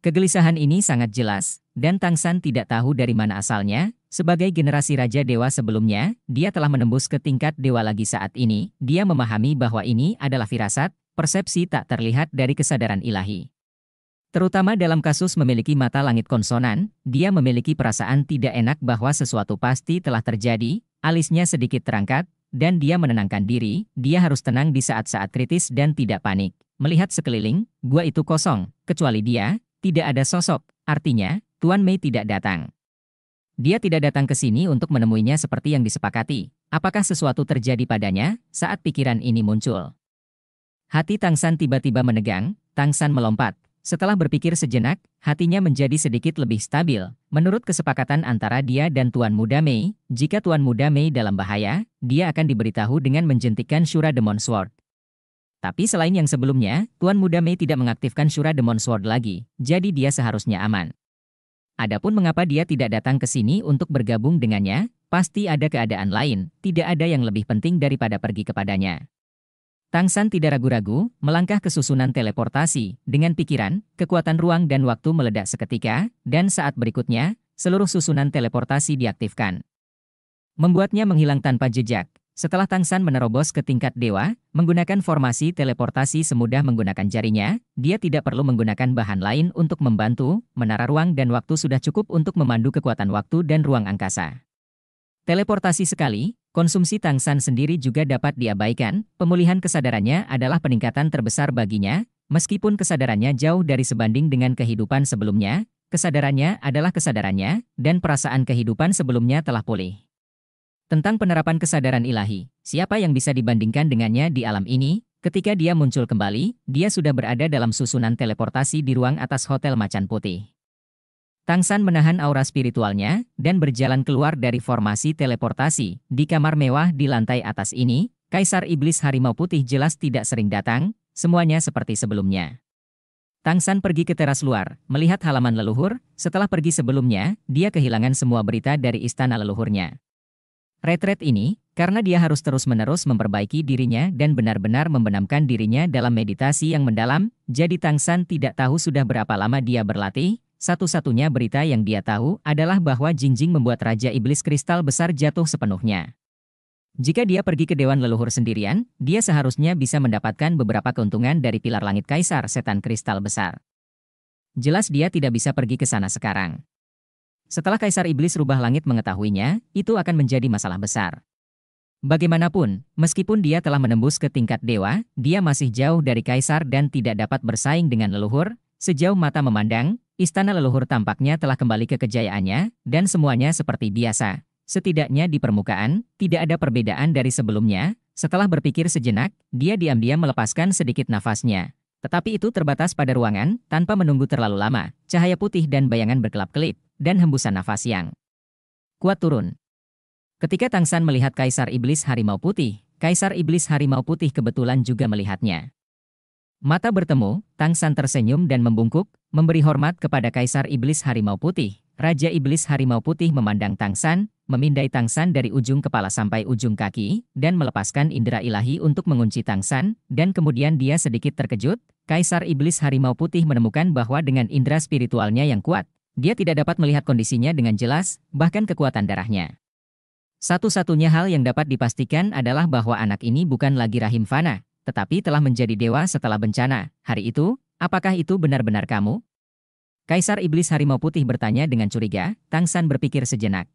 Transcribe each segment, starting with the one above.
Kegelisahan ini sangat jelas, dan Tang San tidak tahu dari mana asalnya. Sebagai generasi Raja Dewa sebelumnya, dia telah menembus ke tingkat dewa lagi saat ini. Dia memahami bahwa ini adalah firasat, persepsi tak terlihat dari kesadaran ilahi. Terutama dalam kasus memiliki mata langit konsonan, dia memiliki perasaan tidak enak bahwa sesuatu pasti telah terjadi, alisnya sedikit terangkat, dan dia menenangkan diri, dia harus tenang di saat-saat kritis dan tidak panik. Melihat sekeliling, gua itu kosong, kecuali dia, tidak ada sosok, artinya, Tuan Mei tidak datang. Dia tidak datang ke sini untuk menemuinya seperti yang disepakati. Apakah sesuatu terjadi padanya saat pikiran ini muncul? Hati Tang San tiba-tiba menegang, Tang San melompat. Setelah berpikir sejenak, hatinya menjadi sedikit lebih stabil. Menurut kesepakatan antara dia dan Tuan Muda Mei, jika Tuan Muda Mei dalam bahaya, dia akan diberitahu dengan menjentikan Shura Demon Sword. Tapi selain yang sebelumnya, Tuan Muda Mei tidak mengaktifkan Shura Demon Sword lagi, jadi dia seharusnya aman. Adapun mengapa dia tidak datang ke sini untuk bergabung dengannya, pasti ada keadaan lain, tidak ada yang lebih penting daripada pergi kepadanya. Tang San tidak ragu-ragu, melangkah ke susunan teleportasi, dengan pikiran, kekuatan ruang dan waktu meledak seketika, dan saat berikutnya, seluruh susunan teleportasi diaktifkan. Membuatnya menghilang tanpa jejak, setelah Tang San menerobos ke tingkat dewa, menggunakan formasi teleportasi semudah menggunakan jarinya, dia tidak perlu menggunakan bahan lain untuk membantu, menara ruang dan waktu sudah cukup untuk memandu kekuatan waktu dan ruang angkasa. Teleportasi sekali, konsumsi Tang San sendiri juga dapat diabaikan, pemulihan kesadarannya adalah peningkatan terbesar baginya, meskipun kesadarannya jauh dari sebanding dengan kehidupan sebelumnya, kesadarannya adalah kesadarannya, dan perasaan kehidupan sebelumnya telah pulih. Tentang penerapan kesadaran ilahi, siapa yang bisa dibandingkan dengannya di alam ini? Ketika dia muncul kembali, dia sudah berada dalam susunan teleportasi di ruang atas Hotel Macan Putih. Tang San menahan aura spiritualnya dan berjalan keluar dari formasi teleportasi. Di kamar mewah di lantai atas ini, Kaisar Iblis Harimau Putih jelas tidak sering datang, semuanya seperti sebelumnya. Tang San pergi ke teras luar, melihat halaman leluhur, setelah pergi sebelumnya, dia kehilangan semua berita dari istana leluhurnya. Retret ini, karena dia harus terus-menerus memperbaiki dirinya dan benar-benar membenamkan dirinya dalam meditasi yang mendalam, jadi Tang San tidak tahu sudah berapa lama dia berlatih, satu-satunya berita yang dia tahu adalah bahwa Jingjing membuat Raja Iblis Kristal Besar jatuh sepenuhnya. Jika dia pergi ke Dewan Leluhur sendirian, dia seharusnya bisa mendapatkan beberapa keuntungan dari Pilar Langit Kaisar Setan Kristal Besar. Jelas dia tidak bisa pergi ke sana sekarang. Setelah Kaisar Iblis Rubah Langit mengetahuinya, itu akan menjadi masalah besar. Bagaimanapun, meskipun dia telah menembus ke tingkat dewa, dia masih jauh dari Kaisar dan tidak dapat bersaing dengan leluhur. Sejauh mata memandang, istana leluhur tampaknya telah kembali ke kejayaannya, dan semuanya seperti biasa. Setidaknya di permukaan, tidak ada perbedaan dari sebelumnya. Setelah berpikir sejenak, dia diam-diam melepaskan sedikit nafasnya. Tetapi itu terbatas pada ruangan, tanpa menunggu terlalu lama. Cahaya putih dan bayangan berkelap-kelip dan hembusan nafas yang kuat turun. Ketika Tang San melihat Kaisar Iblis Harimau Putih, Kaisar Iblis Harimau Putih kebetulan juga melihatnya. Mata bertemu, Tang San tersenyum dan membungkuk, memberi hormat kepada Kaisar Iblis Harimau Putih. Raja Iblis Harimau Putih memandang Tang San, memindai Tang San dari ujung kepala sampai ujung kaki, dan melepaskan indera ilahi untuk mengunci Tang San, dan kemudian dia sedikit terkejut, Kaisar Iblis Harimau Putih menemukan bahwa dengan indera spiritualnya yang kuat, dia tidak dapat melihat kondisinya dengan jelas, bahkan kekuatan darahnya. Satu-satunya hal yang dapat dipastikan adalah bahwa anak ini bukan lagi rahim fana, tetapi telah menjadi dewa setelah bencana. Hari itu, apakah itu benar-benar kamu? Kaisar Iblis Harimau Putih bertanya dengan curiga, Tang San berpikir sejenak.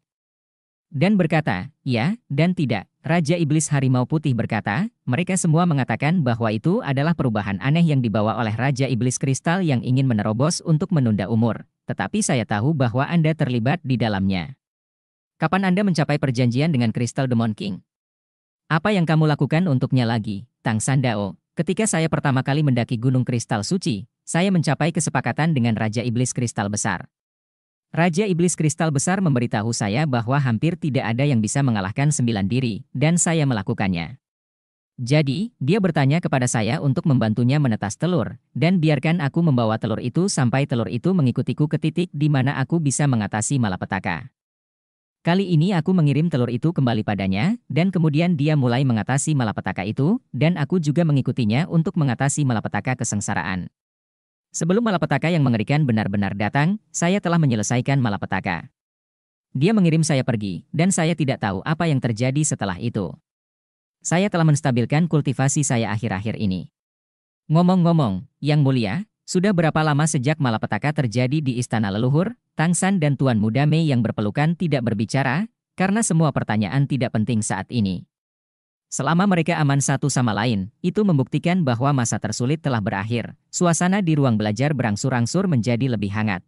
Dan berkata, ya, dan tidak. Raja Iblis Harimau Putih berkata, mereka semua mengatakan bahwa itu adalah perubahan aneh yang dibawa oleh Raja Iblis Kristal yang ingin menerobos untuk menunda umur tetapi saya tahu bahwa Anda terlibat di dalamnya. Kapan Anda mencapai perjanjian dengan Crystal Demon King? Apa yang kamu lakukan untuknya lagi, Tang Sandao? Ketika saya pertama kali mendaki Gunung Kristal Suci, saya mencapai kesepakatan dengan Raja Iblis Kristal Besar. Raja Iblis Kristal Besar memberitahu saya bahwa hampir tidak ada yang bisa mengalahkan sembilan diri, dan saya melakukannya. Jadi, dia bertanya kepada saya untuk membantunya menetas telur, dan biarkan aku membawa telur itu sampai telur itu mengikutiku ke titik di mana aku bisa mengatasi malapetaka. Kali ini aku mengirim telur itu kembali padanya, dan kemudian dia mulai mengatasi malapetaka itu, dan aku juga mengikutinya untuk mengatasi malapetaka kesengsaraan. Sebelum malapetaka yang mengerikan benar-benar datang, saya telah menyelesaikan malapetaka. Dia mengirim saya pergi, dan saya tidak tahu apa yang terjadi setelah itu. Saya telah menstabilkan kultivasi saya akhir-akhir ini. Ngomong-ngomong, Yang Mulia, sudah berapa lama sejak malapetaka terjadi di Istana Leluhur, Tang San dan Tuan Muda Mei yang berpelukan tidak berbicara, karena semua pertanyaan tidak penting saat ini. Selama mereka aman satu sama lain, itu membuktikan bahwa masa tersulit telah berakhir. Suasana di ruang belajar berangsur-angsur menjadi lebih hangat.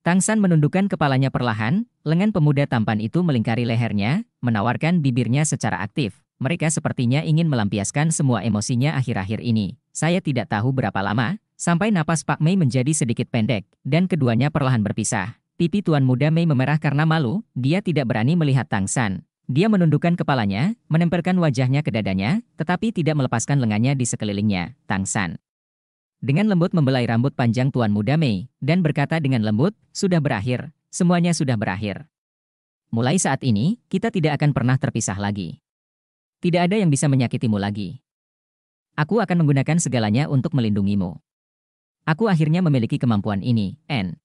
Tang San menundukkan kepalanya perlahan, lengan pemuda tampan itu melingkari lehernya, menawarkan bibirnya secara aktif. Mereka sepertinya ingin melampiaskan semua emosinya akhir-akhir ini. Saya tidak tahu berapa lama, sampai napas Pak Mei menjadi sedikit pendek, dan keduanya perlahan berpisah. Pipi Tuan Muda Mei memerah karena malu, dia tidak berani melihat Tang San. Dia menundukkan kepalanya, menempelkan wajahnya ke dadanya, tetapi tidak melepaskan lengannya di sekelilingnya, Tang San. Dengan lembut membelai rambut panjang Tuan Muda Mei, dan berkata dengan lembut, sudah berakhir, semuanya sudah berakhir. Mulai saat ini, kita tidak akan pernah terpisah lagi. Tidak ada yang bisa menyakitimu lagi. Aku akan menggunakan segalanya untuk melindungimu. Aku akhirnya memiliki kemampuan ini, N.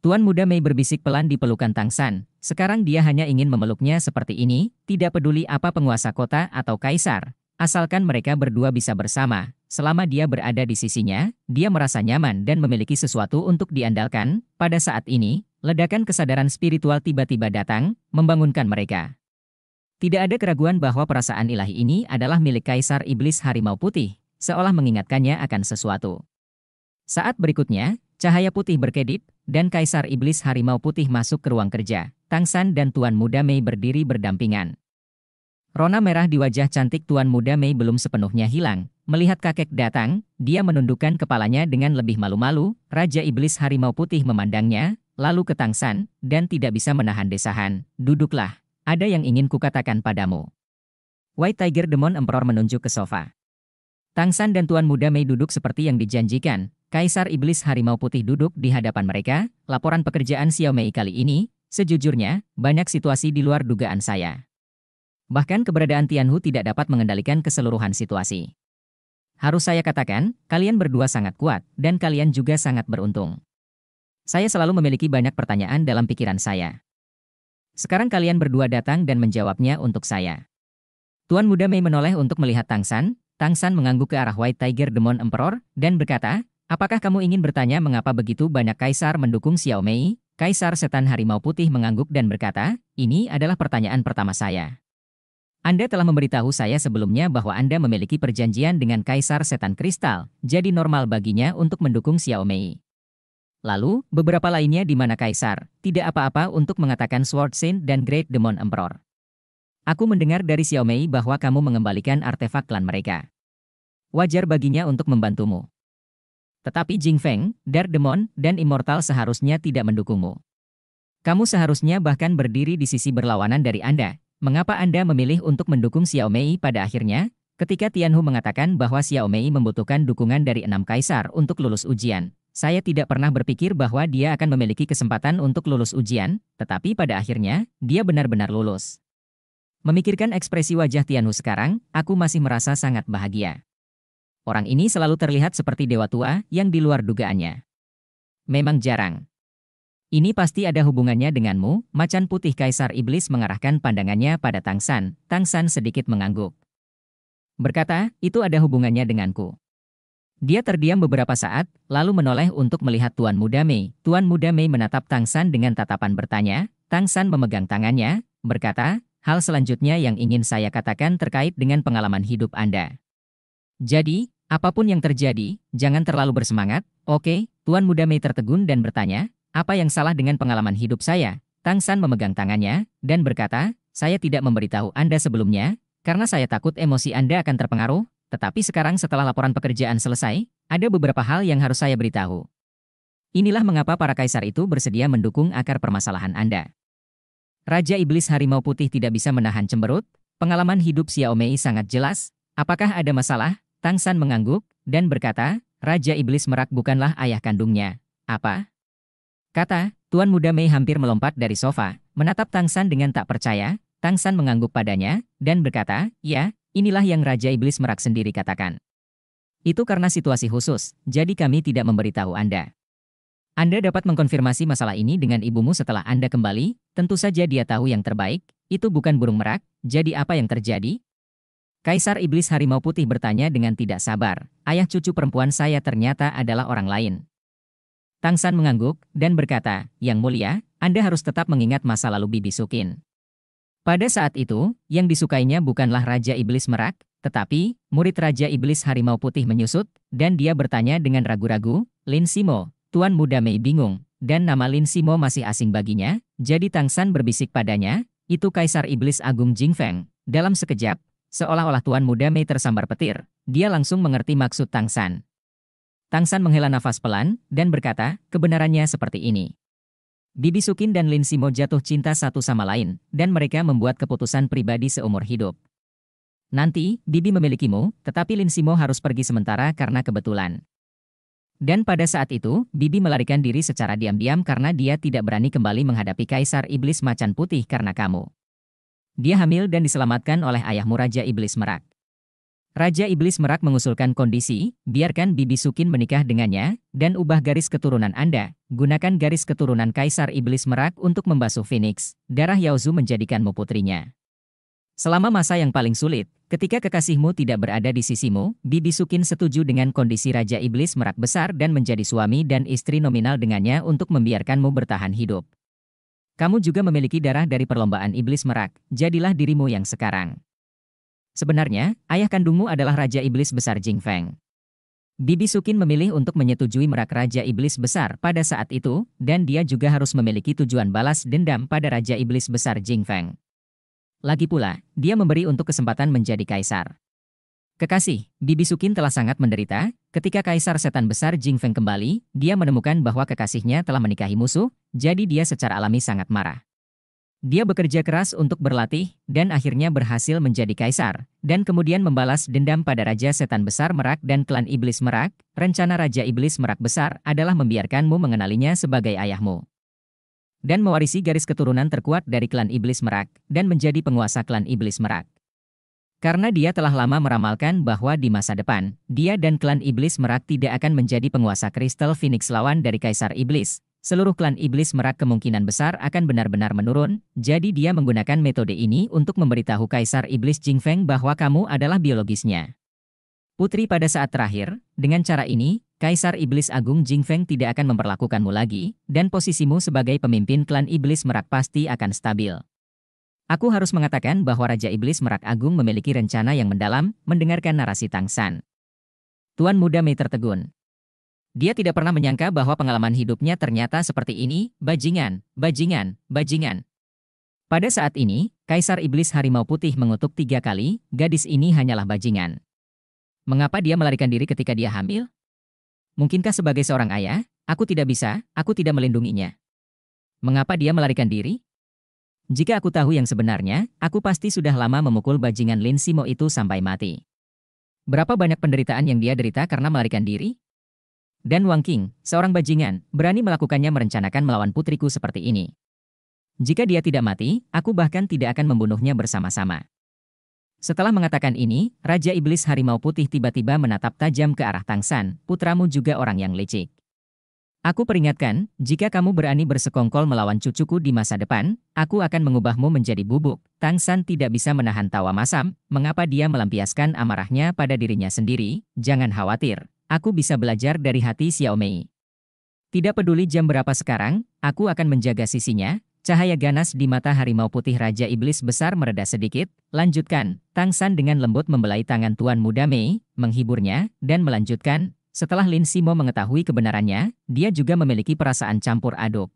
Tuan muda Mei berbisik pelan di pelukan Tang San. Sekarang dia hanya ingin memeluknya seperti ini, tidak peduli apa penguasa kota atau kaisar. Asalkan mereka berdua bisa bersama, selama dia berada di sisinya, dia merasa nyaman dan memiliki sesuatu untuk diandalkan. Pada saat ini, ledakan kesadaran spiritual tiba-tiba datang, membangunkan mereka. Tidak ada keraguan bahwa perasaan ilahi ini adalah milik Kaisar Iblis Harimau Putih, seolah mengingatkannya akan sesuatu. Saat berikutnya, cahaya putih berkedip, dan Kaisar Iblis Harimau Putih masuk ke ruang kerja. Tang San dan Tuan Muda Mei berdiri berdampingan. Rona merah di wajah cantik Tuan Muda Mei belum sepenuhnya hilang. Melihat kakek datang, dia menundukkan kepalanya dengan lebih malu-malu, Raja Iblis Harimau Putih memandangnya, lalu ke Tang San, dan tidak bisa menahan desahan, duduklah. Ada yang ingin kukatakan padamu. White Tiger Demon Emperor menunjuk ke sofa. Tang San dan Tuan Muda Mei duduk seperti yang dijanjikan. Kaisar Iblis Harimau Putih duduk di hadapan mereka. Laporan pekerjaan Xiao Mei kali ini, sejujurnya, banyak situasi di luar dugaan saya. Bahkan keberadaan Tianhu tidak dapat mengendalikan keseluruhan situasi. Harus saya katakan, kalian berdua sangat kuat, dan kalian juga sangat beruntung. Saya selalu memiliki banyak pertanyaan dalam pikiran saya. Sekarang kalian berdua datang dan menjawabnya untuk saya. Tuan Muda Mei menoleh untuk melihat Tang San. Tang San mengangguk ke arah White Tiger Demon Emperor dan berkata, Apakah kamu ingin bertanya mengapa begitu banyak kaisar mendukung Xiao Mei? Kaisar Setan Harimau Putih mengangguk dan berkata, ini adalah pertanyaan pertama saya. Anda telah memberitahu saya sebelumnya bahwa Anda memiliki perjanjian dengan Kaisar Setan Kristal, jadi normal baginya untuk mendukung Xiao Mei. Lalu, beberapa lainnya di mana kaisar tidak apa-apa untuk mengatakan Sword Saint dan Great Demon Emperor. Aku mendengar dari Xiaomei bahwa kamu mengembalikan artefak klan mereka. Wajar baginya untuk membantumu. Tetapi Jing Feng, Dark Demon, dan Immortal seharusnya tidak mendukungmu. Kamu seharusnya bahkan berdiri di sisi berlawanan dari Anda. Mengapa Anda memilih untuk mendukung Xiaomei pada akhirnya? Ketika Tianhu mengatakan bahwa Xiaomei membutuhkan dukungan dari enam kaisar untuk lulus ujian, saya tidak pernah berpikir bahwa dia akan memiliki kesempatan untuk lulus ujian, tetapi pada akhirnya, dia benar-benar lulus. Memikirkan ekspresi wajah Tianhu sekarang, aku masih merasa sangat bahagia. Orang ini selalu terlihat seperti dewa tua yang di luar dugaannya. Memang jarang. Ini pasti ada hubungannya denganmu, macan putih kaisar iblis mengarahkan pandangannya pada Tang San. Tang San sedikit mengangguk. Berkata, itu ada hubungannya denganku. Dia terdiam beberapa saat, lalu menoleh untuk melihat Tuan Muda Mei. Tuan Muda Mei menatap Tang San dengan tatapan bertanya, Tang San memegang tangannya, berkata, hal selanjutnya yang ingin saya katakan terkait dengan pengalaman hidup Anda. Jadi, apapun yang terjadi, jangan terlalu bersemangat, oke, Tuan Muda Mei tertegun dan bertanya, apa yang salah dengan pengalaman hidup saya? Tang San memegang tangannya, dan berkata, saya tidak memberitahu Anda sebelumnya, karena saya takut emosi Anda akan terpengaruh, tetapi sekarang setelah laporan pekerjaan selesai, ada beberapa hal yang harus saya beritahu. Inilah mengapa para kaisar itu bersedia mendukung akar permasalahan Anda. Raja Iblis Harimau Putih tidak bisa menahan cemberut, pengalaman hidup Xiaomei sangat jelas, apakah ada masalah, Tang San mengangguk, dan berkata, Raja Iblis Merak bukanlah ayah kandungnya. Apa? Kata, Tuan Muda Mei hampir melompat dari sofa, menatap Tang San dengan tak percaya, Tang San mengangguk padanya, dan berkata, ya, Inilah yang Raja Iblis Merak sendiri katakan. Itu karena situasi khusus, jadi kami tidak memberitahu Anda. Anda dapat mengkonfirmasi masalah ini dengan ibumu setelah Anda kembali, tentu saja dia tahu yang terbaik, itu bukan burung merak, jadi apa yang terjadi? Kaisar Iblis Harimau Putih bertanya dengan tidak sabar, ayah cucu perempuan saya ternyata adalah orang lain. Tang San mengangguk dan berkata, Yang mulia, Anda harus tetap mengingat masa lalu Bibi Sukin. Pada saat itu, yang disukainya bukanlah Raja Iblis Merak, tetapi murid Raja Iblis Harimau Putih menyusut, dan dia bertanya dengan ragu-ragu, Lin Simo, Tuan Muda Mei bingung, dan nama Lin Simo masih asing baginya, jadi Tang San berbisik padanya, itu Kaisar Iblis Agung Jing Feng. Dalam sekejap, seolah-olah Tuan Muda Mei tersambar petir, dia langsung mengerti maksud Tang San. Tang San menghela nafas pelan, dan berkata, kebenarannya seperti ini. Bibi Sukin dan Lin Simo jatuh cinta satu sama lain, dan mereka membuat keputusan pribadi seumur hidup. Nanti, Bibi memilikimu, tetapi Lin Simo harus pergi sementara karena kebetulan. Dan pada saat itu, Bibi melarikan diri secara diam-diam karena dia tidak berani kembali menghadapi Kaisar Iblis Macan Putih karena kamu. Dia hamil dan diselamatkan oleh ayahmu Raja Iblis Merak. Raja Iblis Merak mengusulkan kondisi, biarkan Bibi Sukin menikah dengannya, dan ubah garis keturunan Anda. Gunakan garis keturunan Kaisar Iblis Merak untuk membasuh Phoenix, darah Yaozu menjadikanmu putrinya. Selama masa yang paling sulit, ketika kekasihmu tidak berada di sisimu, Bibi Sukin setuju dengan kondisi Raja Iblis Merak besar dan menjadi suami dan istri nominal dengannya untuk membiarkanmu bertahan hidup. Kamu juga memiliki darah dari perlombaan Iblis Merak, jadilah dirimu yang sekarang. Sebenarnya, ayah kandungmu adalah Raja Iblis Besar Jing Feng. Bibi Sukin memilih untuk menyetujui merak Raja Iblis Besar pada saat itu, dan dia juga harus memiliki tujuan balas dendam pada Raja Iblis Besar Jing Feng. Lagi pula, dia memberi untuk kesempatan menjadi kaisar. Kekasih, Bibi Sukin telah sangat menderita, ketika kaisar setan besar Jing Feng kembali, dia menemukan bahwa kekasihnya telah menikahi musuh, jadi dia secara alami sangat marah. Dia bekerja keras untuk berlatih, dan akhirnya berhasil menjadi kaisar, dan kemudian membalas dendam pada Raja Setan Besar Merak dan klan Iblis Merak. Rencana Raja Iblis Merak Besar adalah membiarkanmu mengenalinya sebagai ayahmu. Dan mewarisi garis keturunan terkuat dari klan Iblis Merak, dan menjadi penguasa klan Iblis Merak. Karena dia telah lama meramalkan bahwa di masa depan, dia dan klan Iblis Merak tidak akan menjadi penguasa kristal Phoenix lawan dari Kaisar Iblis, seluruh klan iblis merak kemungkinan besar akan benar-benar menurun, jadi dia menggunakan metode ini untuk memberitahu Kaisar Iblis Jingfeng bahwa kamu adalah biologisnya. Putri pada saat terakhir, dengan cara ini, Kaisar Iblis Agung Jingfeng tidak akan memperlakukanmu lagi, dan posisimu sebagai pemimpin klan iblis merak pasti akan stabil. Aku harus mengatakan bahwa Raja Iblis Merak Agung memiliki rencana yang mendalam, mendengarkan narasi Tang San. Tuan Muda Mei tertegun. Dia tidak pernah menyangka bahwa pengalaman hidupnya ternyata seperti ini, bajingan, bajingan, bajingan. Pada saat ini, Kaisar Iblis Harimau Putih mengutuk tiga kali, gadis ini hanyalah bajingan. Mengapa dia melarikan diri ketika dia hamil? Mungkinkah sebagai seorang ayah, aku tidak bisa, aku tidak melindunginya. Mengapa dia melarikan diri? Jika aku tahu yang sebenarnya, aku pasti sudah lama memukul bajingan Lin Simo itu sampai mati. Berapa banyak penderitaan yang dia derita karena melarikan diri? Dan Wang Qing, seorang bajingan, berani melakukannya merencanakan melawan putriku seperti ini. Jika dia tidak mati, aku bahkan tidak akan membunuhnya bersama-sama. Setelah mengatakan ini, Raja Iblis Harimau Putih tiba-tiba menatap tajam ke arah Tang San, putramu juga orang yang licik. Aku peringatkan, jika kamu berani bersekongkol melawan cucuku di masa depan, aku akan mengubahmu menjadi bubuk. Tang San tidak bisa menahan tawa masam, mengapa dia melampiaskan amarahnya pada dirinya sendiri, jangan khawatir aku bisa belajar dari hati Xiaomei. Tidak peduli jam berapa sekarang, aku akan menjaga sisinya, cahaya ganas di mata harimau putih Raja Iblis besar mereda sedikit, lanjutkan, Tang San dengan lembut membelai tangan Tuan Muda Mei, menghiburnya, dan melanjutkan, setelah Lin Simo mengetahui kebenarannya, dia juga memiliki perasaan campur aduk.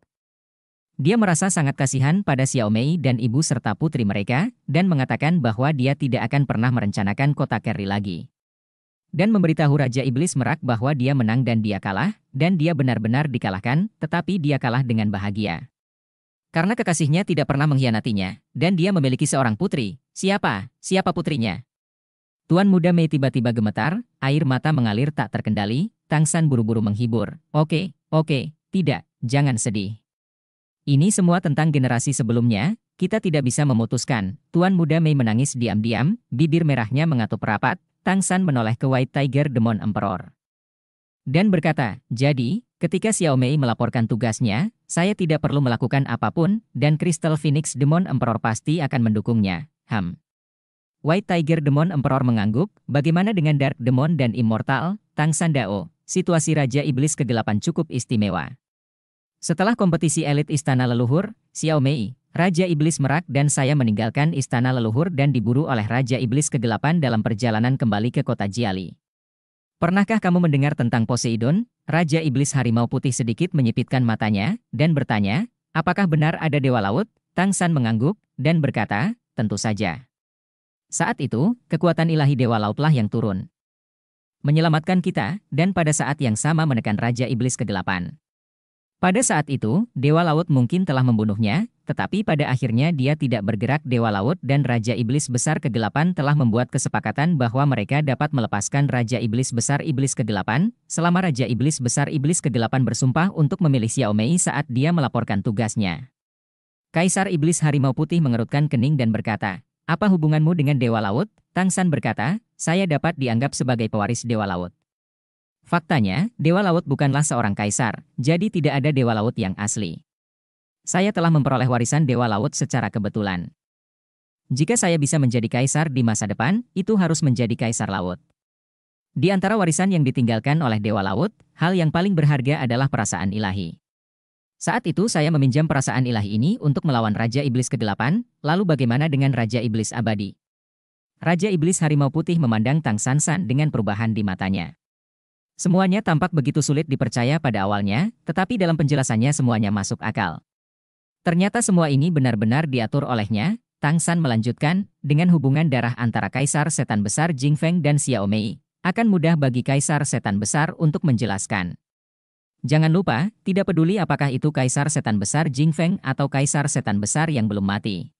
Dia merasa sangat kasihan pada Xiaomei dan ibu serta putri mereka, dan mengatakan bahwa dia tidak akan pernah merencanakan kota Kerry lagi dan memberitahu Raja Iblis Merak bahwa dia menang dan dia kalah, dan dia benar-benar dikalahkan, tetapi dia kalah dengan bahagia. Karena kekasihnya tidak pernah mengkhianatinya, dan dia memiliki seorang putri. Siapa? Siapa putrinya? Tuan muda Mei tiba-tiba gemetar, air mata mengalir tak terkendali, Tang San buru-buru menghibur. Oke, oke, tidak, jangan sedih. Ini semua tentang generasi sebelumnya, kita tidak bisa memutuskan. Tuan muda Mei menangis diam-diam, bibir merahnya mengatup rapat, Tang San menoleh ke White Tiger Demon Emperor. Dan berkata, jadi, ketika Xiao Mei melaporkan tugasnya, saya tidak perlu melakukan apapun, dan Crystal Phoenix Demon Emperor pasti akan mendukungnya. Ham. White Tiger Demon Emperor mengangguk, bagaimana dengan Dark Demon dan Immortal, Tang San Dao, situasi Raja Iblis kegelapan cukup istimewa. Setelah kompetisi elit istana leluhur, Xiao Mei, Raja Iblis merak dan saya meninggalkan istana leluhur dan diburu oleh Raja Iblis kegelapan dalam perjalanan kembali ke kota Jiali. Pernahkah kamu mendengar tentang Poseidon? Raja Iblis Harimau Putih sedikit menyipitkan matanya dan bertanya, apakah benar ada Dewa Laut? Tang San mengangguk dan berkata, tentu saja. Saat itu, kekuatan ilahi Dewa Lautlah yang turun. Menyelamatkan kita, dan pada saat yang sama menekan Raja Iblis kegelapan. Pada saat itu, Dewa Laut mungkin telah membunuhnya, tetapi pada akhirnya dia tidak bergerak Dewa Laut dan Raja Iblis Besar Kegelapan telah membuat kesepakatan bahwa mereka dapat melepaskan Raja Iblis Besar Iblis Kegelapan, selama Raja Iblis Besar Iblis Kegelapan bersumpah untuk memilih Xiao Mei saat dia melaporkan tugasnya. Kaisar Iblis Harimau Putih mengerutkan kening dan berkata, Apa hubunganmu dengan Dewa Laut? Tang San berkata, saya dapat dianggap sebagai pewaris Dewa Laut. Faktanya, Dewa Laut bukanlah seorang kaisar, jadi tidak ada Dewa Laut yang asli. Saya telah memperoleh warisan Dewa Laut secara kebetulan. Jika saya bisa menjadi kaisar di masa depan, itu harus menjadi kaisar laut. Di antara warisan yang ditinggalkan oleh Dewa Laut, hal yang paling berharga adalah perasaan ilahi. Saat itu saya meminjam perasaan ilahi ini untuk melawan Raja Iblis ke-8, lalu bagaimana dengan Raja Iblis abadi? Raja Iblis Harimau Putih memandang Tang San San dengan perubahan di matanya. Semuanya tampak begitu sulit dipercaya pada awalnya, tetapi dalam penjelasannya semuanya masuk akal. Ternyata semua ini benar-benar diatur olehnya, Tang San melanjutkan, dengan hubungan darah antara Kaisar Setan Besar Jing Feng dan Xiao Mei, akan mudah bagi Kaisar Setan Besar untuk menjelaskan. Jangan lupa, tidak peduli apakah itu Kaisar Setan Besar Jing Feng atau Kaisar Setan Besar yang belum mati.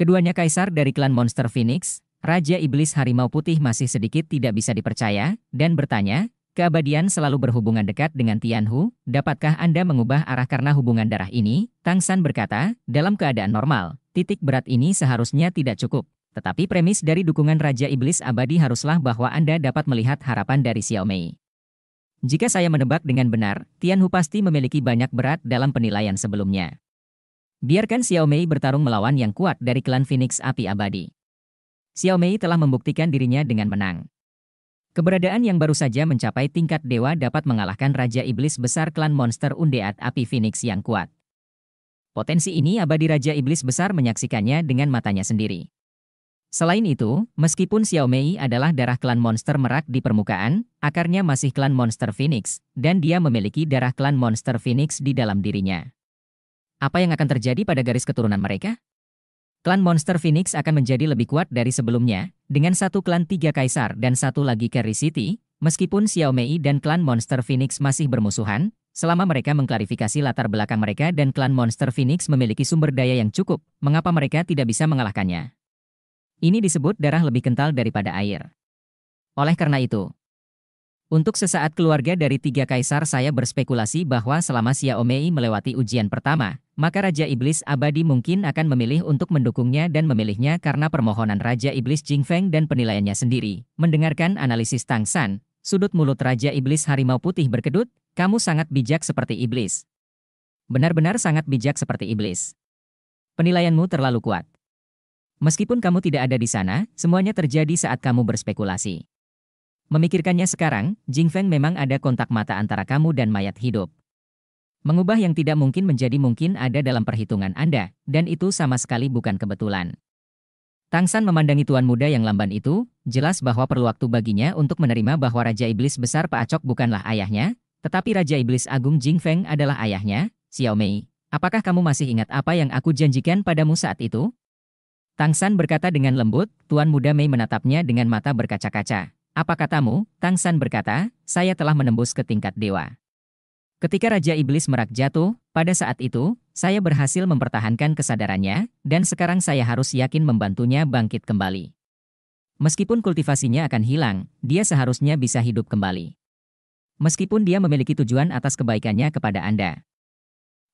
Keduanya Kaisar dari klan Monster Phoenix, Raja Iblis Harimau Putih masih sedikit tidak bisa dipercaya, dan bertanya, Keabadian selalu berhubungan dekat dengan Tianhu, dapatkah Anda mengubah arah karena hubungan darah ini? Tang San berkata, dalam keadaan normal, titik berat ini seharusnya tidak cukup. Tetapi premis dari dukungan Raja Iblis Abadi haruslah bahwa Anda dapat melihat harapan dari Xiao Mei. Jika saya menebak dengan benar, Tianhu pasti memiliki banyak berat dalam penilaian sebelumnya. Biarkan Xiao Mei bertarung melawan yang kuat dari klan Phoenix Api Abadi. Xiao Mei telah membuktikan dirinya dengan menang. Keberadaan yang baru saja mencapai tingkat dewa dapat mengalahkan Raja Iblis besar klan monster Undead Api Phoenix yang kuat. Potensi ini abadi Raja Iblis besar menyaksikannya dengan matanya sendiri. Selain itu, meskipun Xiao Mei adalah darah klan monster merak di permukaan, akarnya masih klan monster Phoenix, dan dia memiliki darah klan monster Phoenix di dalam dirinya. Apa yang akan terjadi pada garis keturunan mereka? Klan Monster Phoenix akan menjadi lebih kuat dari sebelumnya, dengan satu klan tiga kaisar dan satu lagi Carry City, meskipun Xiaomei dan klan Monster Phoenix masih bermusuhan, selama mereka mengklarifikasi latar belakang mereka dan klan Monster Phoenix memiliki sumber daya yang cukup, mengapa mereka tidak bisa mengalahkannya. Ini disebut darah lebih kental daripada air. Oleh karena itu, untuk sesaat keluarga dari tiga kaisar saya berspekulasi bahwa selama Xiaomei melewati ujian pertama, maka Raja Iblis abadi mungkin akan memilih untuk mendukungnya dan memilihnya karena permohonan Raja Iblis Jing Feng dan penilaiannya sendiri. Mendengarkan analisis Tang San, sudut mulut Raja Iblis Harimau Putih berkedut, kamu sangat bijak seperti iblis. Benar-benar sangat bijak seperti iblis. Penilaianmu terlalu kuat. Meskipun kamu tidak ada di sana, semuanya terjadi saat kamu berspekulasi. Memikirkannya sekarang, Jing Feng memang ada kontak mata antara kamu dan mayat hidup. Mengubah yang tidak mungkin menjadi mungkin ada dalam perhitungan Anda, dan itu sama sekali bukan kebetulan. Tang San memandangi tuan muda yang lamban itu, jelas bahwa perlu waktu baginya untuk menerima bahwa Raja Iblis Besar Pak Acok bukanlah ayahnya, tetapi Raja Iblis Agung Jing Feng adalah ayahnya, Xiao Mei. Apakah kamu masih ingat apa yang aku janjikan padamu saat itu? Tang San berkata dengan lembut, Tuan Muda Mei menatapnya dengan mata berkaca-kaca. Apa katamu? Tang San berkata, saya telah menembus ke tingkat dewa. Ketika Raja Iblis Merak jatuh, pada saat itu, saya berhasil mempertahankan kesadarannya, dan sekarang saya harus yakin membantunya bangkit kembali. Meskipun kultivasinya akan hilang, dia seharusnya bisa hidup kembali. Meskipun dia memiliki tujuan atas kebaikannya kepada Anda.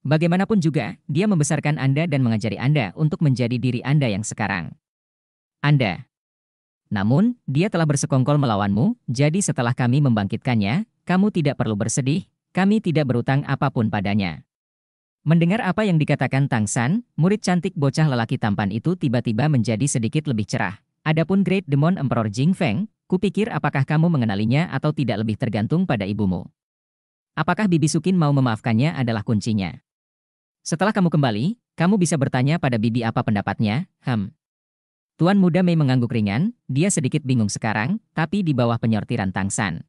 Bagaimanapun juga, dia membesarkan Anda dan mengajari Anda untuk menjadi diri Anda yang sekarang. Anda. Namun, dia telah bersekongkol melawanmu, jadi setelah kami membangkitkannya, kamu tidak perlu bersedih, kami tidak berutang apapun padanya. Mendengar apa yang dikatakan Tang San, murid cantik bocah lelaki tampan itu tiba-tiba menjadi sedikit lebih cerah. Adapun Great Demon Emperor Jing Feng, kupikir apakah kamu mengenalinya atau tidak lebih tergantung pada ibumu. Apakah Bibi Sukin mau memaafkannya adalah kuncinya. Setelah kamu kembali, kamu bisa bertanya pada Bibi apa pendapatnya, Ham. Tuan muda Mei mengangguk ringan, dia sedikit bingung sekarang, tapi di bawah penyortiran Tang San.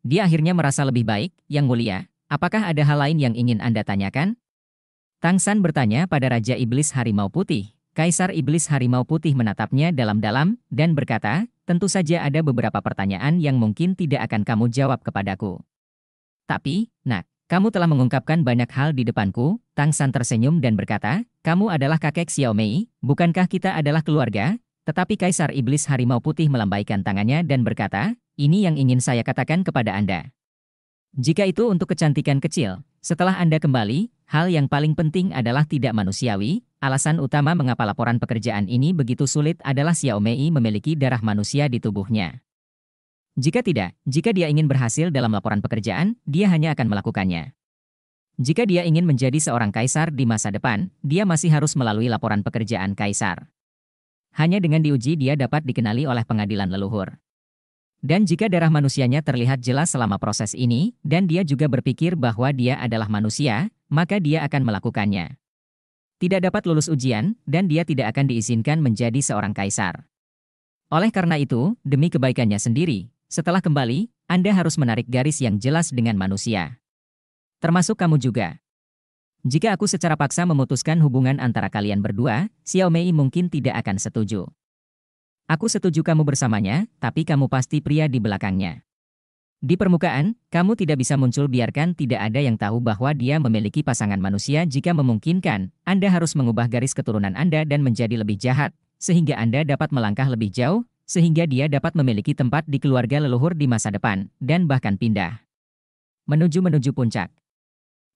Dia akhirnya merasa lebih baik, yang mulia, apakah ada hal lain yang ingin Anda tanyakan? Tang San bertanya pada Raja Iblis Harimau Putih. Kaisar Iblis Harimau Putih menatapnya dalam-dalam dan berkata, tentu saja ada beberapa pertanyaan yang mungkin tidak akan kamu jawab kepadaku. Tapi, nak, kamu telah mengungkapkan banyak hal di depanku, Tang San tersenyum dan berkata, kamu adalah kakek Xiao Mei, bukankah kita adalah keluarga? Tetapi Kaisar Iblis Harimau Putih melambaikan tangannya dan berkata, ini yang ingin saya katakan kepada Anda. Jika itu untuk kecantikan kecil, setelah Anda kembali, hal yang paling penting adalah tidak manusiawi. Alasan utama mengapa laporan pekerjaan ini begitu sulit adalah Xiaomei memiliki darah manusia di tubuhnya. Jika tidak, jika dia ingin berhasil dalam laporan pekerjaan, dia hanya akan melakukannya. Jika dia ingin menjadi seorang kaisar di masa depan, dia masih harus melalui laporan pekerjaan kaisar. Hanya dengan diuji dia dapat dikenali oleh pengadilan leluhur. Dan jika darah manusianya terlihat jelas selama proses ini, dan dia juga berpikir bahwa dia adalah manusia, maka dia akan melakukannya. Tidak dapat lulus ujian, dan dia tidak akan diizinkan menjadi seorang kaisar. Oleh karena itu, demi kebaikannya sendiri, setelah kembali, Anda harus menarik garis yang jelas dengan manusia. Termasuk kamu juga. Jika aku secara paksa memutuskan hubungan antara kalian berdua, Xiaomei mungkin tidak akan setuju. Aku setuju kamu bersamanya, tapi kamu pasti pria di belakangnya. Di permukaan, kamu tidak bisa muncul biarkan tidak ada yang tahu bahwa dia memiliki pasangan manusia jika memungkinkan. Anda harus mengubah garis keturunan Anda dan menjadi lebih jahat, sehingga Anda dapat melangkah lebih jauh, sehingga dia dapat memiliki tempat di keluarga leluhur di masa depan, dan bahkan pindah. Menuju-menuju puncak.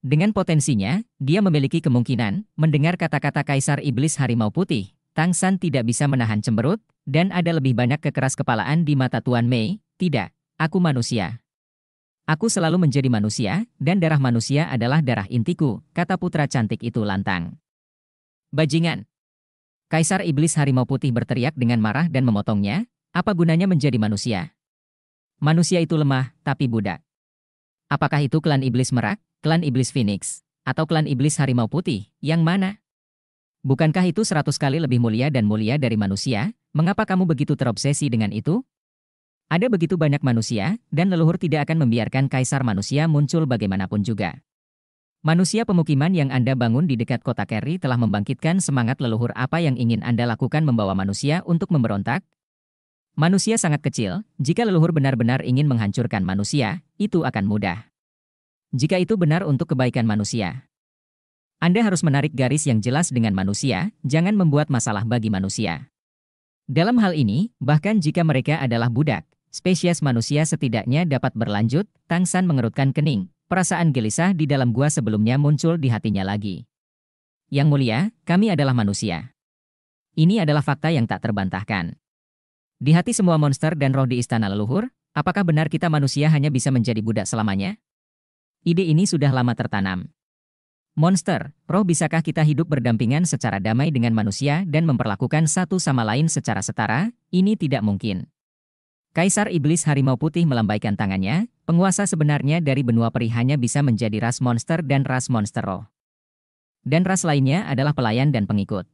Dengan potensinya, dia memiliki kemungkinan mendengar kata-kata Kaisar Iblis Harimau Putih, Tang San tidak bisa menahan cemberut, dan ada lebih banyak kekeras kepalaan di mata Tuan Mei, tidak, aku manusia. Aku selalu menjadi manusia, dan darah manusia adalah darah intiku, kata putra cantik itu lantang. Bajingan! Kaisar Iblis Harimau Putih berteriak dengan marah dan memotongnya, apa gunanya menjadi manusia? Manusia itu lemah, tapi budak. Apakah itu klan Iblis Merak, klan Iblis Phoenix, atau klan Iblis Harimau Putih, yang mana? Bukankah itu seratus kali lebih mulia dan mulia dari manusia? Mengapa kamu begitu terobsesi dengan itu? Ada begitu banyak manusia, dan leluhur tidak akan membiarkan kaisar manusia muncul bagaimanapun juga. Manusia pemukiman yang Anda bangun di dekat kota Kerry telah membangkitkan semangat leluhur apa yang ingin Anda lakukan membawa manusia untuk memberontak? Manusia sangat kecil, jika leluhur benar-benar ingin menghancurkan manusia, itu akan mudah. Jika itu benar untuk kebaikan manusia, anda harus menarik garis yang jelas dengan manusia, jangan membuat masalah bagi manusia. Dalam hal ini, bahkan jika mereka adalah budak, spesies manusia setidaknya dapat berlanjut, Tang San mengerutkan kening, perasaan gelisah di dalam gua sebelumnya muncul di hatinya lagi. Yang mulia, kami adalah manusia. Ini adalah fakta yang tak terbantahkan. Di hati semua monster dan roh di istana leluhur, apakah benar kita manusia hanya bisa menjadi budak selamanya? Ide ini sudah lama tertanam. Monster, roh bisakah kita hidup berdampingan secara damai dengan manusia dan memperlakukan satu sama lain secara setara? Ini tidak mungkin. Kaisar Iblis Harimau Putih melambaikan tangannya, penguasa sebenarnya dari benua perih hanya bisa menjadi ras monster dan ras monster roh. Dan ras lainnya adalah pelayan dan pengikut.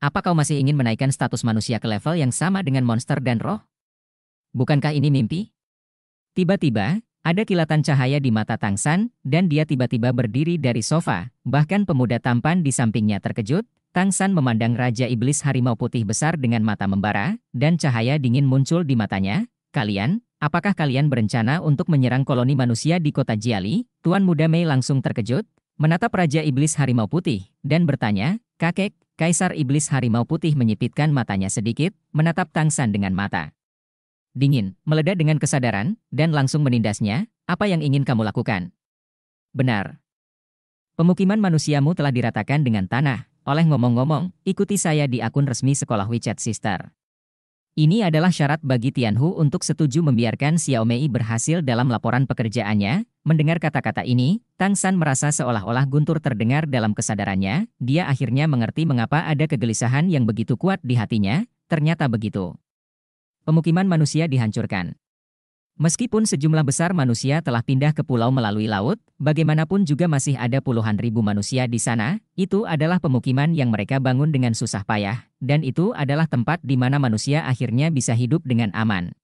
Apa kau masih ingin menaikkan status manusia ke level yang sama dengan monster dan roh? Bukankah ini mimpi? Tiba-tiba, ada kilatan cahaya di mata Tang San, dan dia tiba-tiba berdiri dari sofa. Bahkan pemuda tampan di sampingnya terkejut. Tang San memandang Raja Iblis Harimau Putih besar dengan mata membara, dan cahaya dingin muncul di matanya. Kalian, apakah kalian berencana untuk menyerang koloni manusia di kota Jiali? Tuan Muda Mei langsung terkejut, menatap Raja Iblis Harimau Putih, dan bertanya, Kakek, Kaisar Iblis Harimau Putih menyipitkan matanya sedikit, menatap Tang San dengan mata dingin, meledak dengan kesadaran, dan langsung menindasnya, apa yang ingin kamu lakukan? Benar. Pemukiman manusiamu telah diratakan dengan tanah. Oleh ngomong-ngomong, ikuti saya di akun resmi sekolah WeChat Sister. Ini adalah syarat bagi Tianhu untuk setuju membiarkan Xiaomei berhasil dalam laporan pekerjaannya. Mendengar kata-kata ini, Tang San merasa seolah-olah guntur terdengar dalam kesadarannya. Dia akhirnya mengerti mengapa ada kegelisahan yang begitu kuat di hatinya. Ternyata begitu pemukiman manusia dihancurkan. Meskipun sejumlah besar manusia telah pindah ke pulau melalui laut, bagaimanapun juga masih ada puluhan ribu manusia di sana, itu adalah pemukiman yang mereka bangun dengan susah payah, dan itu adalah tempat di mana manusia akhirnya bisa hidup dengan aman.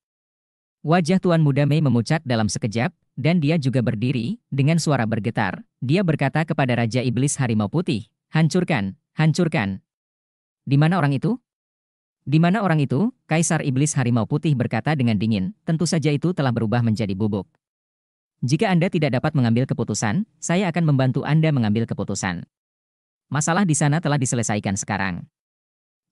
Wajah Tuan Muda Mei memucat dalam sekejap, dan dia juga berdiri, dengan suara bergetar. Dia berkata kepada Raja Iblis Harimau Putih, Hancurkan, hancurkan. Di mana orang itu? Di mana orang itu, Kaisar Iblis Harimau Putih berkata dengan dingin, tentu saja itu telah berubah menjadi bubuk. Jika Anda tidak dapat mengambil keputusan, saya akan membantu Anda mengambil keputusan. Masalah di sana telah diselesaikan sekarang.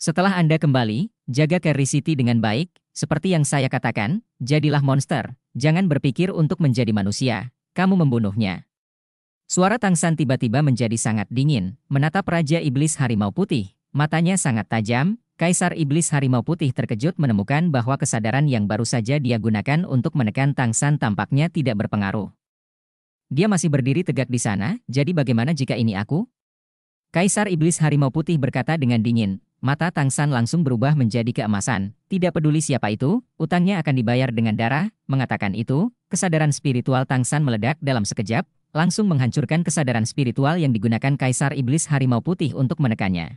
Setelah Anda kembali, jaga Kerry City dengan baik, seperti yang saya katakan, jadilah monster, jangan berpikir untuk menjadi manusia, kamu membunuhnya. Suara Tang San tiba-tiba menjadi sangat dingin, menatap Raja Iblis Harimau Putih, matanya sangat tajam, Kaisar Iblis Harimau Putih terkejut menemukan bahwa kesadaran yang baru saja dia gunakan untuk menekan Tang San tampaknya tidak berpengaruh. Dia masih berdiri tegak di sana, jadi bagaimana jika ini aku? Kaisar Iblis Harimau Putih berkata dengan dingin, mata Tang San langsung berubah menjadi keemasan. Tidak peduli siapa itu, utangnya akan dibayar dengan darah. Mengatakan itu, kesadaran spiritual Tang San meledak dalam sekejap, langsung menghancurkan kesadaran spiritual yang digunakan Kaisar Iblis Harimau Putih untuk menekannya.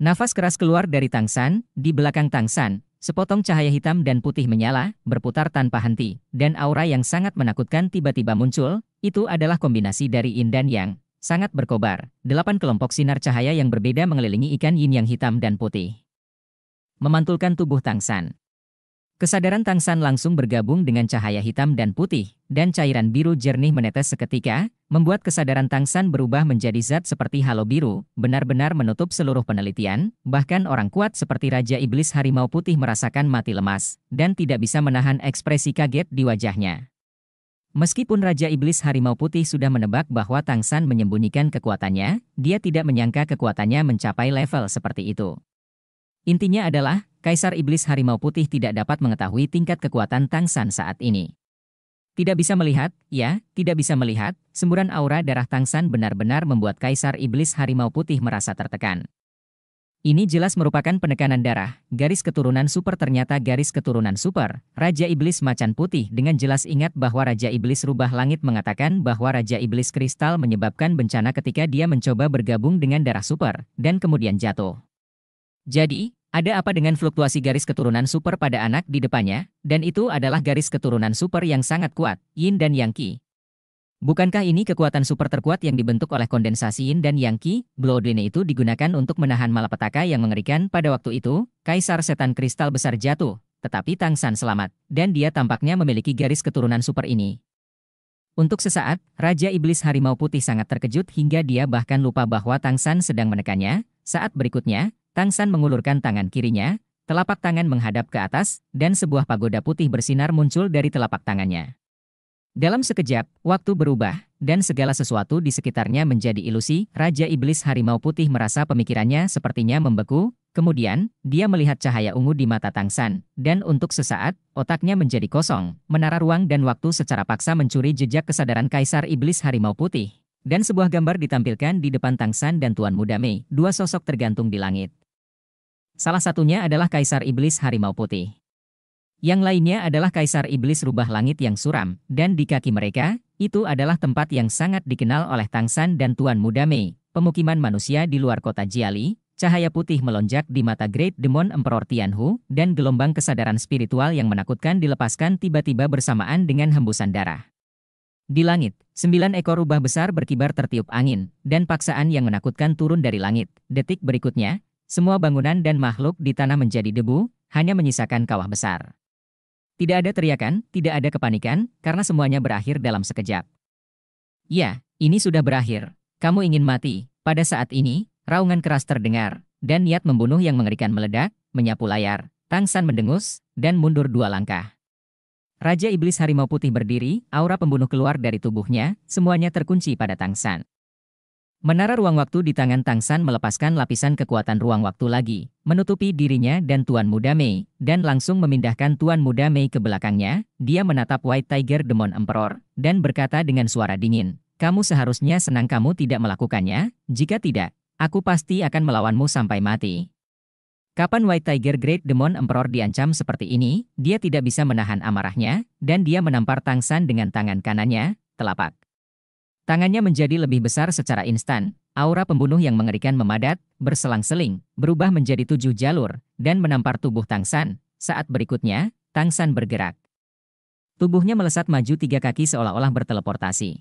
Nafas keras keluar dari Tang San. di belakang Tang San, sepotong cahaya hitam dan putih menyala, berputar tanpa henti, dan aura yang sangat menakutkan tiba-tiba muncul, itu adalah kombinasi dari yin dan yang, sangat berkobar. Delapan kelompok sinar cahaya yang berbeda mengelilingi ikan yin yang hitam dan putih. Memantulkan tubuh Tang San. Kesadaran Tang San langsung bergabung dengan cahaya hitam dan putih, dan cairan biru jernih menetes seketika, membuat kesadaran Tang San berubah menjadi zat seperti halo biru, benar-benar menutup seluruh penelitian, bahkan orang kuat seperti Raja Iblis Harimau Putih merasakan mati lemas, dan tidak bisa menahan ekspresi kaget di wajahnya. Meskipun Raja Iblis Harimau Putih sudah menebak bahwa Tang San menyembunyikan kekuatannya, dia tidak menyangka kekuatannya mencapai level seperti itu. Intinya adalah, Kaisar Iblis Harimau Putih tidak dapat mengetahui tingkat kekuatan Tang San saat ini. Tidak bisa melihat, ya, tidak bisa melihat, semburan aura darah Tang San benar-benar membuat Kaisar Iblis Harimau Putih merasa tertekan. Ini jelas merupakan penekanan darah, garis keturunan super ternyata garis keturunan super. Raja Iblis Macan Putih dengan jelas ingat bahwa Raja Iblis Rubah Langit mengatakan bahwa Raja Iblis Kristal menyebabkan bencana ketika dia mencoba bergabung dengan darah super, dan kemudian jatuh. Jadi, ada apa dengan fluktuasi garis keturunan super pada anak di depannya, dan itu adalah garis keturunan super yang sangat kuat, yin dan yang Ki. Bukankah ini kekuatan super terkuat yang dibentuk oleh kondensasi yin dan yang qi? Bloodline itu digunakan untuk menahan malapetaka yang mengerikan pada waktu itu, kaisar setan kristal besar jatuh, tetapi Tang San selamat, dan dia tampaknya memiliki garis keturunan super ini. Untuk sesaat, Raja Iblis Harimau Putih sangat terkejut hingga dia bahkan lupa bahwa Tang San sedang menekannya. Saat berikutnya, Tang San mengulurkan tangan kirinya, telapak tangan menghadap ke atas, dan sebuah pagoda putih bersinar muncul dari telapak tangannya. Dalam sekejap, waktu berubah, dan segala sesuatu di sekitarnya menjadi ilusi, Raja Iblis Harimau Putih merasa pemikirannya sepertinya membeku, kemudian, dia melihat cahaya ungu di mata Tang San, dan untuk sesaat, otaknya menjadi kosong, menara ruang dan waktu secara paksa mencuri jejak kesadaran Kaisar Iblis Harimau Putih. Dan sebuah gambar ditampilkan di depan Tang San dan Tuan Muda Mei, dua sosok tergantung di langit. Salah satunya adalah Kaisar Iblis Harimau Putih. Yang lainnya adalah Kaisar Iblis Rubah Langit yang suram, dan di kaki mereka, itu adalah tempat yang sangat dikenal oleh Tang San dan Tuan Muda Mei, pemukiman manusia di luar kota Jiali, cahaya putih melonjak di mata Great Demon Emperor Tianhu, dan gelombang kesadaran spiritual yang menakutkan dilepaskan tiba-tiba bersamaan dengan hembusan darah. Di langit, sembilan ekor rubah besar berkibar tertiup angin, dan paksaan yang menakutkan turun dari langit. Detik berikutnya, semua bangunan dan makhluk di tanah menjadi debu, hanya menyisakan kawah besar. Tidak ada teriakan, tidak ada kepanikan, karena semuanya berakhir dalam sekejap. Ya, ini sudah berakhir. Kamu ingin mati. Pada saat ini, raungan keras terdengar, dan niat membunuh yang mengerikan meledak, menyapu layar, Tangsan mendengus, dan mundur dua langkah. Raja Iblis Harimau Putih berdiri, aura pembunuh keluar dari tubuhnya, semuanya terkunci pada Tangsan. Menara ruang waktu di tangan Tang San melepaskan lapisan kekuatan ruang waktu lagi, menutupi dirinya dan Tuan Muda Mei, dan langsung memindahkan Tuan Muda Mei ke belakangnya. Dia menatap White Tiger Demon Emperor, dan berkata dengan suara dingin, Kamu seharusnya senang kamu tidak melakukannya, jika tidak, aku pasti akan melawanmu sampai mati. Kapan White Tiger Great Demon Emperor diancam seperti ini, dia tidak bisa menahan amarahnya, dan dia menampar Tang San dengan tangan kanannya, telapak. Tangannya menjadi lebih besar secara instan, aura pembunuh yang mengerikan memadat, berselang-seling, berubah menjadi tujuh jalur, dan menampar tubuh Tang San. Saat berikutnya, Tang San bergerak. Tubuhnya melesat maju tiga kaki seolah-olah berteleportasi.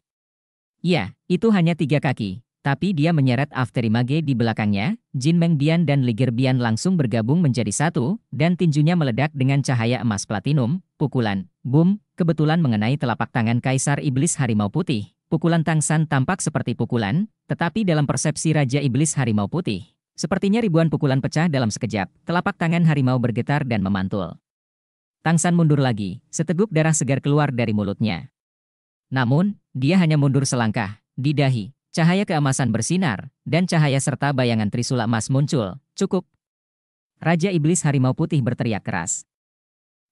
Ya, itu hanya tiga kaki, tapi dia menyeret Afterimage di belakangnya, Jin Meng Bian dan Liger Bian langsung bergabung menjadi satu, dan tinjunya meledak dengan cahaya emas platinum, pukulan, boom, kebetulan mengenai telapak tangan Kaisar Iblis Harimau Putih, Pukulan Tang San tampak seperti pukulan, tetapi dalam persepsi Raja Iblis Harimau Putih. Sepertinya ribuan pukulan pecah dalam sekejap, telapak tangan harimau bergetar dan memantul. Tang San mundur lagi, seteguk darah segar keluar dari mulutnya. Namun, dia hanya mundur selangkah, di dahi, cahaya keemasan bersinar, dan cahaya serta bayangan trisula emas muncul, cukup. Raja Iblis Harimau Putih berteriak keras.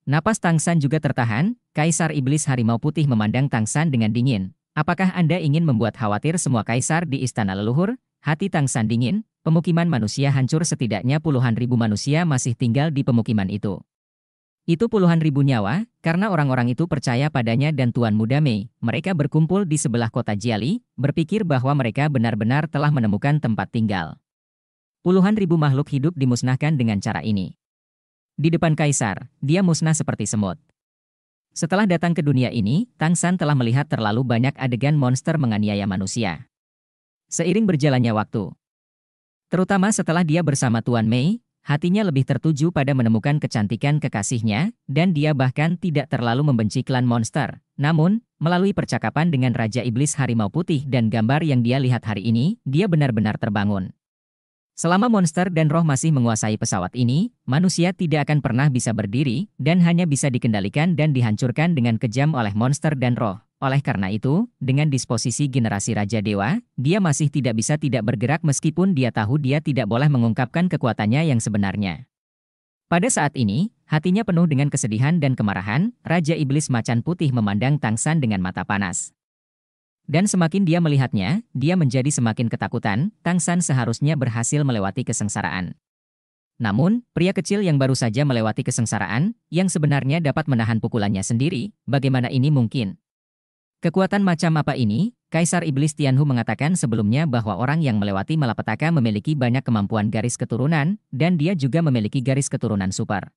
Napas Tang San juga tertahan, Kaisar Iblis Harimau Putih memandang Tang San dengan dingin, Apakah Anda ingin membuat khawatir semua kaisar di istana leluhur? Hati Tang San dingin, pemukiman manusia hancur setidaknya puluhan ribu manusia masih tinggal di pemukiman itu. Itu puluhan ribu nyawa, karena orang-orang itu percaya padanya dan Tuan Muda Mei. Mereka berkumpul di sebelah kota Jiali, berpikir bahwa mereka benar-benar telah menemukan tempat tinggal. Puluhan ribu makhluk hidup dimusnahkan dengan cara ini. Di depan kaisar, dia musnah seperti semut. Setelah datang ke dunia ini, Tang San telah melihat terlalu banyak adegan monster menganiaya manusia. Seiring berjalannya waktu, terutama setelah dia bersama Tuan Mei, hatinya lebih tertuju pada menemukan kecantikan kekasihnya, dan dia bahkan tidak terlalu membenci klan monster. Namun, melalui percakapan dengan Raja Iblis Harimau Putih dan gambar yang dia lihat hari ini, dia benar-benar terbangun. Selama monster dan roh masih menguasai pesawat ini, manusia tidak akan pernah bisa berdiri dan hanya bisa dikendalikan dan dihancurkan dengan kejam oleh monster dan roh. Oleh karena itu, dengan disposisi generasi Raja Dewa, dia masih tidak bisa tidak bergerak meskipun dia tahu dia tidak boleh mengungkapkan kekuatannya yang sebenarnya. Pada saat ini, hatinya penuh dengan kesedihan dan kemarahan, Raja Iblis Macan Putih memandang Tang San dengan mata panas. Dan semakin dia melihatnya, dia menjadi semakin ketakutan, Tang San seharusnya berhasil melewati kesengsaraan. Namun, pria kecil yang baru saja melewati kesengsaraan, yang sebenarnya dapat menahan pukulannya sendiri, bagaimana ini mungkin? Kekuatan macam apa ini? Kaisar Iblis Tianhu mengatakan sebelumnya bahwa orang yang melewati malapetaka memiliki banyak kemampuan garis keturunan, dan dia juga memiliki garis keturunan super.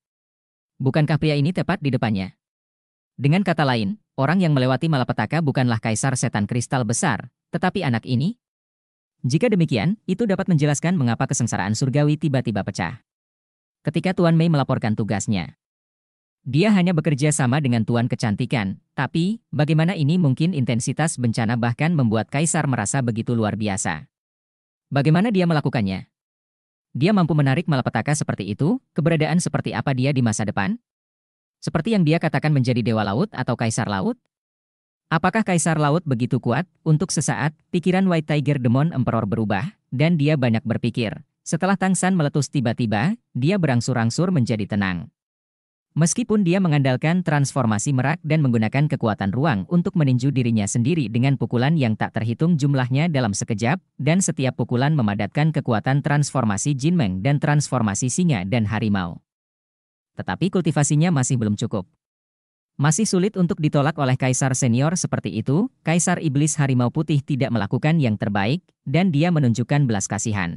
Bukankah pria ini tepat di depannya? Dengan kata lain, orang yang melewati malapetaka bukanlah kaisar setan kristal besar, tetapi anak ini. Jika demikian, itu dapat menjelaskan mengapa kesengsaraan surgawi tiba-tiba pecah. Ketika Tuan Mei melaporkan tugasnya, dia hanya bekerja sama dengan Tuan Kecantikan, tapi bagaimana ini mungkin intensitas bencana bahkan membuat Kaisar merasa begitu luar biasa. Bagaimana dia melakukannya? Dia mampu menarik malapetaka seperti itu, keberadaan seperti apa dia di masa depan? seperti yang dia katakan menjadi dewa laut atau kaisar laut? Apakah kaisar laut begitu kuat? Untuk sesaat, pikiran White Tiger Demon Emperor berubah, dan dia banyak berpikir. Setelah Tang San meletus tiba-tiba, dia berangsur-angsur menjadi tenang. Meskipun dia mengandalkan transformasi merak dan menggunakan kekuatan ruang untuk meninju dirinya sendiri dengan pukulan yang tak terhitung jumlahnya dalam sekejap, dan setiap pukulan memadatkan kekuatan transformasi Jin Meng dan transformasi singa dan harimau tetapi kultivasinya masih belum cukup. Masih sulit untuk ditolak oleh kaisar senior seperti itu, kaisar iblis harimau putih tidak melakukan yang terbaik, dan dia menunjukkan belas kasihan.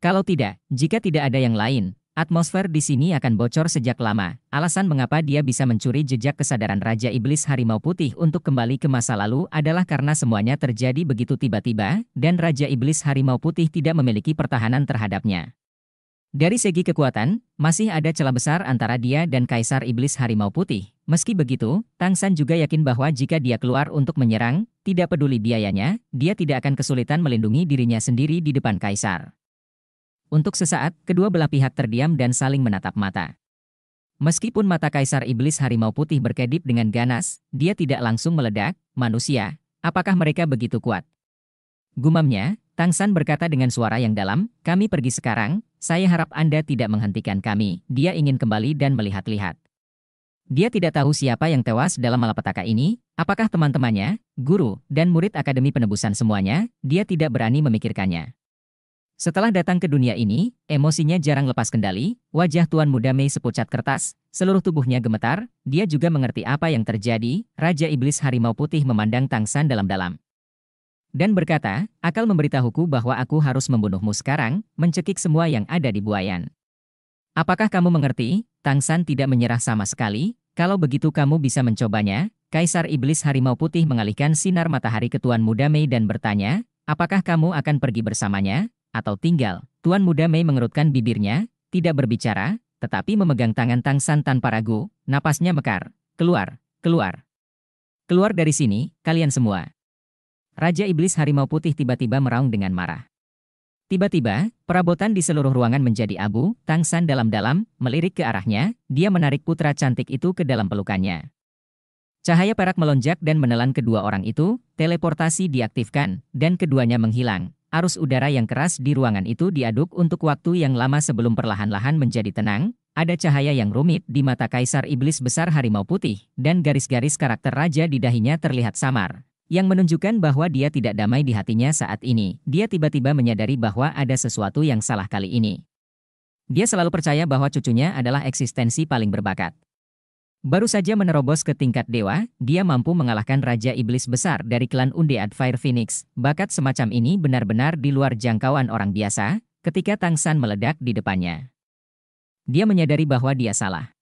Kalau tidak, jika tidak ada yang lain, atmosfer di sini akan bocor sejak lama, alasan mengapa dia bisa mencuri jejak kesadaran Raja Iblis Harimau Putih untuk kembali ke masa lalu adalah karena semuanya terjadi begitu tiba-tiba, dan Raja Iblis Harimau Putih tidak memiliki pertahanan terhadapnya. Dari segi kekuatan, masih ada celah besar antara dia dan Kaisar Iblis Harimau Putih. Meski begitu, Tang San juga yakin bahwa jika dia keluar untuk menyerang, tidak peduli biayanya, dia tidak akan kesulitan melindungi dirinya sendiri di depan Kaisar. Untuk sesaat, kedua belah pihak terdiam dan saling menatap mata. Meskipun mata Kaisar Iblis Harimau Putih berkedip dengan ganas, dia tidak langsung meledak, manusia, apakah mereka begitu kuat? Gumamnya, Tang San berkata dengan suara yang dalam, kami pergi sekarang, saya harap Anda tidak menghentikan kami. Dia ingin kembali dan melihat-lihat. Dia tidak tahu siapa yang tewas dalam malapetaka ini, apakah teman-temannya, guru, dan murid Akademi Penebusan semuanya, dia tidak berani memikirkannya. Setelah datang ke dunia ini, emosinya jarang lepas kendali, wajah Tuan Muda Mei sepucat kertas, seluruh tubuhnya gemetar, dia juga mengerti apa yang terjadi, Raja Iblis Harimau Putih memandang Tang San dalam-dalam. Dan berkata, akal memberitahuku bahwa aku harus membunuhmu sekarang, mencekik semua yang ada di buayan. Apakah kamu mengerti? Tang San tidak menyerah sama sekali, kalau begitu kamu bisa mencobanya. Kaisar Iblis Harimau Putih mengalihkan sinar matahari ke Tuan Muda Mei dan bertanya, apakah kamu akan pergi bersamanya, atau tinggal? Tuan Muda Mei mengerutkan bibirnya, tidak berbicara, tetapi memegang tangan Tang San tanpa ragu, napasnya mekar. Keluar, keluar. Keluar dari sini, kalian semua. Raja Iblis Harimau Putih tiba-tiba meraung dengan marah. Tiba-tiba, perabotan di seluruh ruangan menjadi abu, Tang San dalam-dalam, melirik ke arahnya, dia menarik putra cantik itu ke dalam pelukannya. Cahaya perak melonjak dan menelan kedua orang itu, teleportasi diaktifkan, dan keduanya menghilang. Arus udara yang keras di ruangan itu diaduk untuk waktu yang lama sebelum perlahan-lahan menjadi tenang, ada cahaya yang rumit di mata kaisar iblis besar harimau putih, dan garis-garis karakter raja di dahinya terlihat samar yang menunjukkan bahwa dia tidak damai di hatinya saat ini. Dia tiba-tiba menyadari bahwa ada sesuatu yang salah kali ini. Dia selalu percaya bahwa cucunya adalah eksistensi paling berbakat. Baru saja menerobos ke tingkat dewa, dia mampu mengalahkan Raja Iblis Besar dari klan Undead Fire Phoenix. Bakat semacam ini benar-benar di luar jangkauan orang biasa ketika Tang San meledak di depannya. Dia menyadari bahwa dia salah.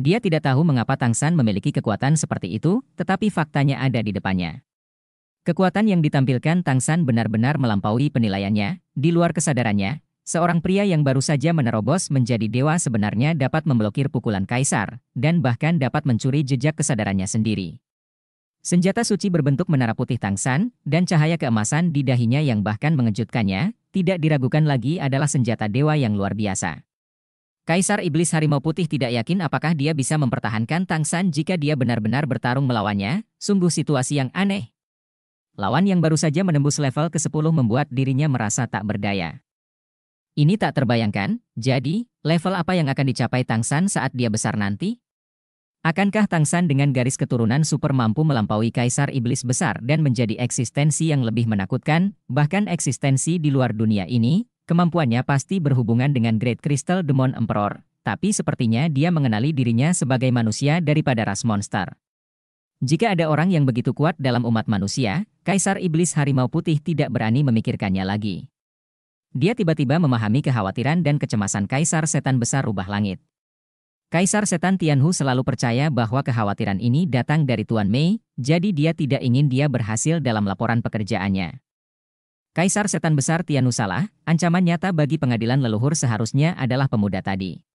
Dia tidak tahu mengapa Tang San memiliki kekuatan seperti itu, tetapi faktanya ada di depannya. Kekuatan yang ditampilkan Tang San benar-benar melampaui penilaiannya, di luar kesadarannya, seorang pria yang baru saja menerobos menjadi dewa sebenarnya dapat memblokir pukulan kaisar, dan bahkan dapat mencuri jejak kesadarannya sendiri. Senjata suci berbentuk menara putih Tang San, dan cahaya keemasan di dahinya yang bahkan mengejutkannya, tidak diragukan lagi adalah senjata dewa yang luar biasa. Kaisar Iblis Harimau Putih tidak yakin apakah dia bisa mempertahankan Tang San jika dia benar-benar bertarung melawannya, sungguh situasi yang aneh. Lawan yang baru saja menembus level ke-10 membuat dirinya merasa tak berdaya. Ini tak terbayangkan, jadi, level apa yang akan dicapai Tang San saat dia besar nanti? Akankah Tang San dengan garis keturunan super mampu melampaui Kaisar Iblis Besar dan menjadi eksistensi yang lebih menakutkan, bahkan eksistensi di luar dunia ini, Kemampuannya pasti berhubungan dengan Great Crystal Demon Emperor, tapi sepertinya dia mengenali dirinya sebagai manusia daripada ras monster. Jika ada orang yang begitu kuat dalam umat manusia, Kaisar Iblis Harimau Putih tidak berani memikirkannya lagi. Dia tiba-tiba memahami kekhawatiran dan kecemasan Kaisar Setan Besar Rubah Langit. Kaisar Setan Tianhu selalu percaya bahwa kekhawatiran ini datang dari Tuan Mei, jadi dia tidak ingin dia berhasil dalam laporan pekerjaannya. Kaisar Setan Besar Tianusalah, ancaman nyata bagi pengadilan leluhur seharusnya adalah pemuda tadi.